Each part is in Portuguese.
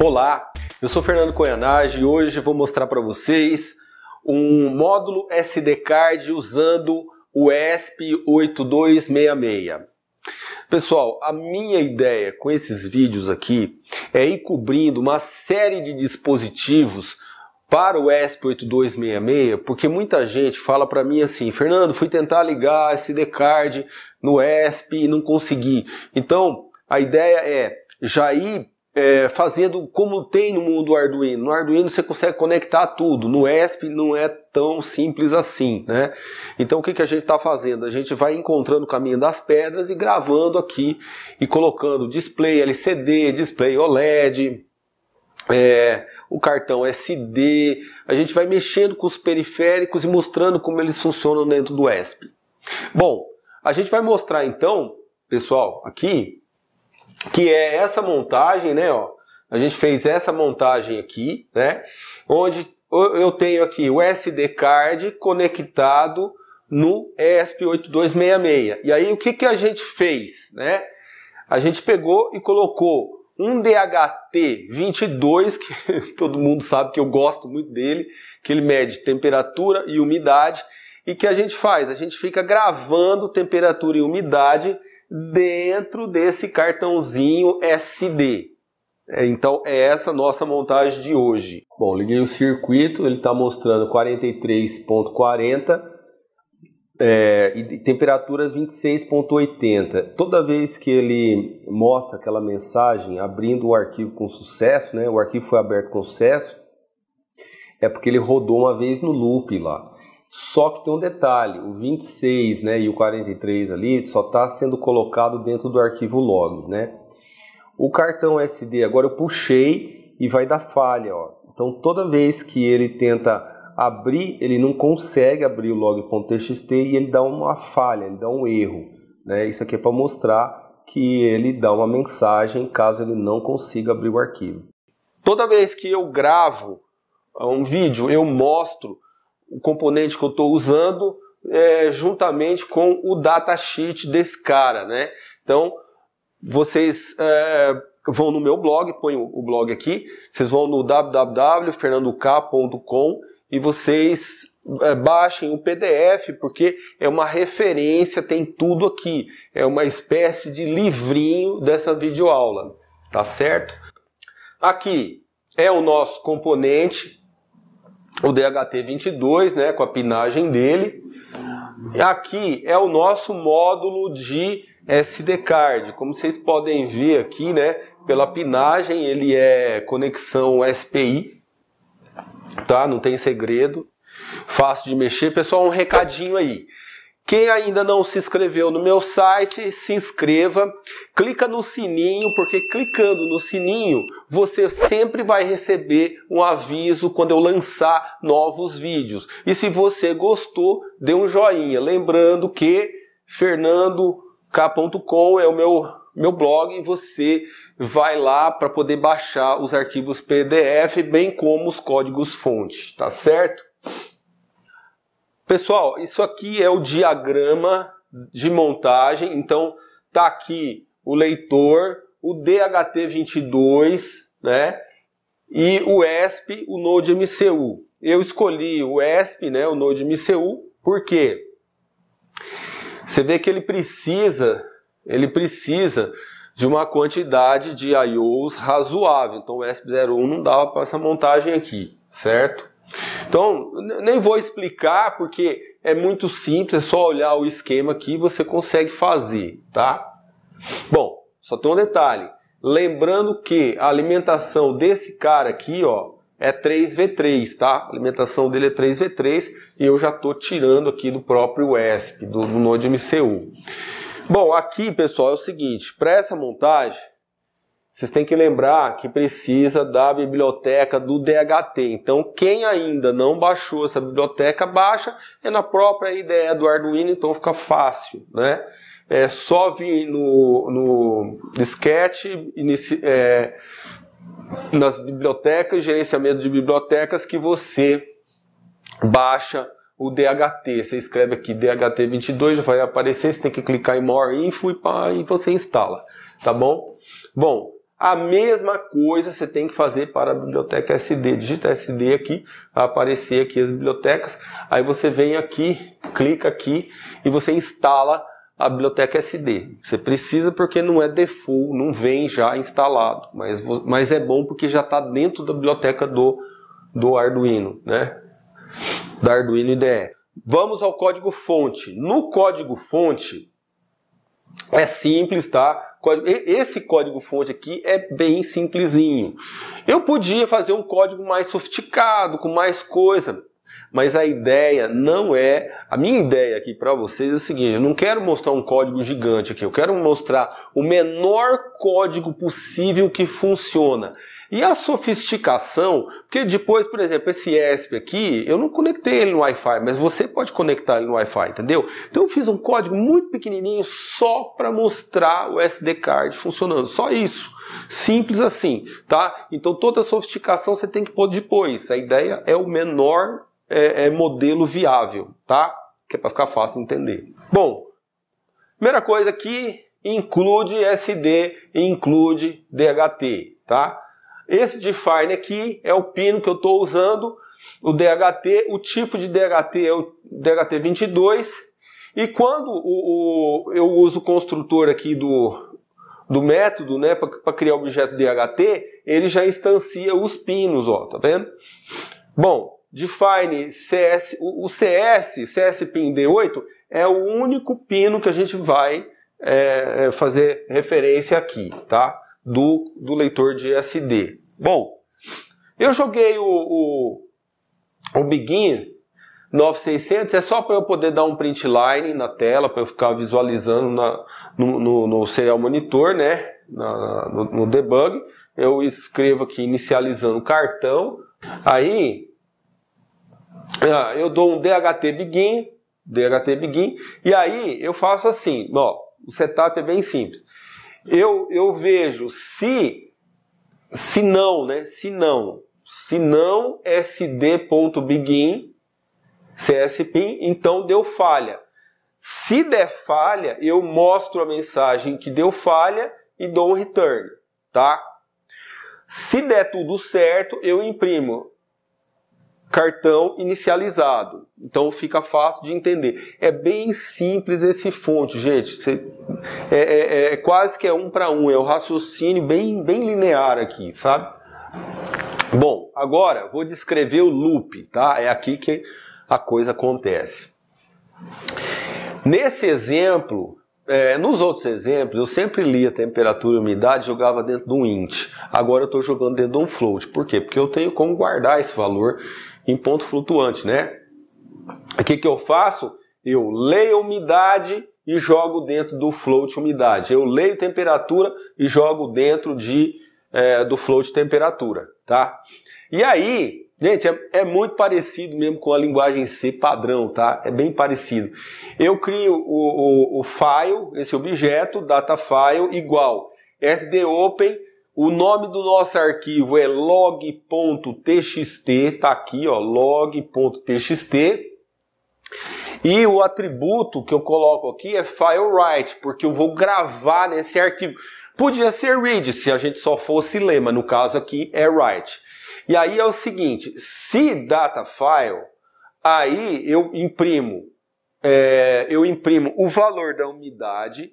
Olá, eu sou Fernando Coianage e hoje vou mostrar para vocês um módulo SD card usando o ESP8266. Pessoal, a minha ideia com esses vídeos aqui é ir cobrindo uma série de dispositivos para o ESP8266, porque muita gente fala para mim assim, Fernando, fui tentar ligar SD card no ESP e não consegui. Então, a ideia é já ir é, fazendo como tem no mundo Arduino. No Arduino você consegue conectar tudo, no ESP não é tão simples assim, né? Então o que, que a gente está fazendo? A gente vai encontrando o caminho das pedras e gravando aqui e colocando display LCD, display OLED, é, o cartão SD, a gente vai mexendo com os periféricos e mostrando como eles funcionam dentro do ESP. Bom, a gente vai mostrar então, pessoal, aqui que é essa montagem, né, ó. A gente fez essa montagem aqui, né, onde eu tenho aqui o SD card conectado no ESP8266. E aí o que, que a gente fez, né? A gente pegou e colocou um DHT22, que todo mundo sabe que eu gosto muito dele, que ele mede temperatura e umidade. E que a gente faz? A gente fica gravando temperatura e umidade dentro desse cartãozinho SD. É, então é essa nossa montagem de hoje. Bom, liguei o circuito, ele está mostrando 43.40 é, e temperatura 26.80. Toda vez que ele mostra aquela mensagem abrindo o arquivo com sucesso, né, o arquivo foi aberto com sucesso, é porque ele rodou uma vez no loop lá. Só que tem um detalhe, o 26 né, e o 43 ali só está sendo colocado dentro do arquivo log, né? O cartão SD agora eu puxei e vai dar falha, ó. Então toda vez que ele tenta abrir, ele não consegue abrir o log.txt e ele dá uma falha, ele dá um erro, né? Isso aqui é para mostrar que ele dá uma mensagem caso ele não consiga abrir o arquivo. Toda vez que eu gravo é, um vídeo, eu mostro o componente que eu estou usando é, juntamente com o datasheet desse cara, né? Então, vocês é, vão no meu blog, põe o blog aqui, vocês vão no www.fernandok.com e vocês é, baixem o PDF, porque é uma referência, tem tudo aqui. É uma espécie de livrinho dessa videoaula, tá certo? Aqui é o nosso componente o DHT22, né, com a pinagem dele. Aqui é o nosso módulo de SD card. Como vocês podem ver aqui, né, pela pinagem ele é conexão SPI, tá? Não tem segredo. Fácil de mexer. Pessoal, um recadinho aí. Quem ainda não se inscreveu no meu site, se inscreva, clica no sininho, porque clicando no sininho, você sempre vai receber um aviso quando eu lançar novos vídeos. E se você gostou, dê um joinha, lembrando que fernandok.com é o meu meu blog e você vai lá para poder baixar os arquivos PDF, bem como os códigos fonte, tá certo? Pessoal, isso aqui é o diagrama de montagem. Então, tá aqui o leitor, o DHT22, né? E o ESP, o Node MCU. Eu escolhi o ESP, né, o Node MCU, porque você vê que ele precisa, ele precisa de uma quantidade de IOs razoável. Então o ESP01 não dava para essa montagem aqui, certo? Então, nem vou explicar porque é muito simples, é só olhar o esquema aqui e você consegue fazer, tá? Bom, só tem um detalhe. Lembrando que a alimentação desse cara aqui, ó, é 3V3, tá? A alimentação dele é 3V3 e eu já tô tirando aqui do próprio ESP, do, do Node MCU. Bom, aqui, pessoal, é o seguinte, para essa montagem, vocês têm que lembrar que precisa da biblioteca do DHT. Então, quem ainda não baixou essa biblioteca, baixa, é na própria ideia do Arduino, então fica fácil, né? É só vir no, no Sketch, inici, é, nas bibliotecas, gerenciamento de bibliotecas, que você baixa o DHT. Você escreve aqui DHT22, vai aparecer, você tem que clicar em More Info e, pá, e você instala, tá bom? Bom, a mesma coisa você tem que fazer para a biblioteca SD. Digita SD aqui, vai aparecer aqui as bibliotecas. Aí você vem aqui, clica aqui e você instala a biblioteca SD. Você precisa porque não é default, não vem já instalado. Mas, mas é bom porque já está dentro da biblioteca do, do Arduino, né? Da Arduino IDE. Vamos ao código fonte. No código fonte, é simples, tá? Esse código-fonte aqui é bem simplesinho. Eu podia fazer um código mais sofisticado, com mais coisa, mas a ideia não é. A minha ideia aqui para vocês é o seguinte: eu não quero mostrar um código gigante aqui, eu quero mostrar o menor código possível que funciona. E a sofisticação, porque depois, por exemplo, esse ESP aqui, eu não conectei ele no Wi-Fi, mas você pode conectar ele no Wi-Fi, entendeu? Então eu fiz um código muito pequenininho só para mostrar o SD card funcionando, só isso. Simples assim, tá? Então toda a sofisticação você tem que pôr depois. A ideia é o menor é, é modelo viável, tá? Que é para ficar fácil de entender. Bom, primeira coisa aqui include SD, include DHT, tá? Esse define aqui é o pino que eu estou usando, o DHT, o tipo de DHT é o DHT22. E quando o, o eu uso o construtor aqui do, do método, né, para criar o objeto DHT, ele já instancia os pinos, ó, tá vendo? Bom, define CS, o, o CS, CS pin D8 é o único pino que a gente vai é, é fazer referência aqui, tá? do, do leitor de SD. Bom, eu joguei o, o, o 9600 é só para eu poder dar um print line na tela, para eu ficar visualizando na, no, no, no serial monitor, né? Na, no, no, debug. Eu escrevo aqui inicializando o cartão. Aí ah, eu dou um DHT begin, DHT begin, e aí eu faço assim, ó, o setup é bem simples. Eu, eu vejo se, se não, né? Se não, se não sd.begin, csp, então deu falha. Se der falha, eu mostro a mensagem que deu falha e dou um return, tá? Se der tudo certo, eu imprimo cartão inicializado. Então fica fácil de entender. É bem simples esse fonte, gente. Você, é, é, é, é, quase que é um para um. É o um raciocínio bem, bem linear aqui, sabe? Bom, agora vou descrever o loop, tá? É aqui que a coisa acontece. Nesse exemplo, é, nos outros exemplos, eu sempre li a temperatura e umidade jogava dentro de um int. Agora eu estou jogando dentro de um float. Por quê? Porque eu tenho como guardar esse valor em ponto flutuante, né? O que, que eu faço? Eu leio a umidade e jogo dentro do float umidade. Eu leio temperatura e jogo dentro de, é, do float temperatura, tá? E aí, gente, é, é, muito parecido mesmo com a linguagem C padrão, tá? É bem parecido. Eu crio o, o, o file, esse objeto, data file, igual sdopen o nome do nosso arquivo é log.txt, tá aqui, ó, log.txt. E o atributo que eu coloco aqui é file write, porque eu vou gravar nesse arquivo. Podia ser read se a gente só fosse ler, mas no caso aqui é write. E aí é o seguinte, se data file, aí eu imprimo, é, eu imprimo o valor da umidade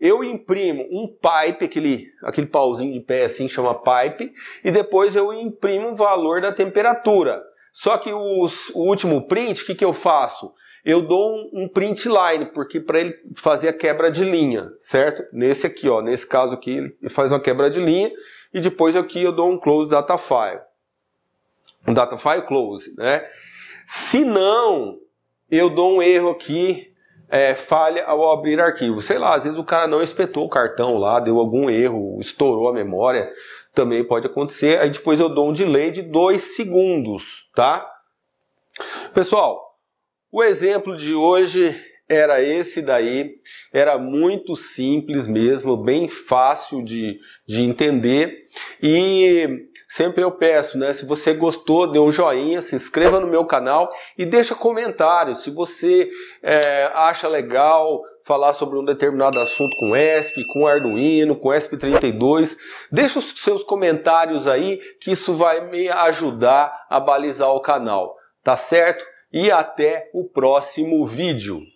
eu imprimo um pipe, aquele, aquele pauzinho de pé assim chama pipe, e depois eu imprimo o valor da temperatura. Só que os, o último print, o que, que eu faço? Eu dou um, um print line, porque para ele fazer a quebra de linha, certo? Nesse aqui, ó, nesse caso aqui, ele faz uma quebra de linha, e depois aqui eu dou um close data file. Um data file close, né? Se não, eu dou um erro aqui é, falha ao abrir arquivo. Sei lá, às vezes o cara não espetou o cartão lá, deu algum erro, estourou a memória, também pode acontecer. Aí depois eu dou um delay de dois segundos, tá? Pessoal, o exemplo de hoje era esse daí, era muito simples mesmo, bem fácil de, de entender e sempre eu peço, né? Se você gostou, dê um joinha, se inscreva no meu canal e deixa comentários. Se você é, acha legal falar sobre um determinado assunto com ESP, com Arduino, com ESP32, deixa os seus comentários aí que isso vai me ajudar a balizar o canal, tá certo? E até o próximo vídeo.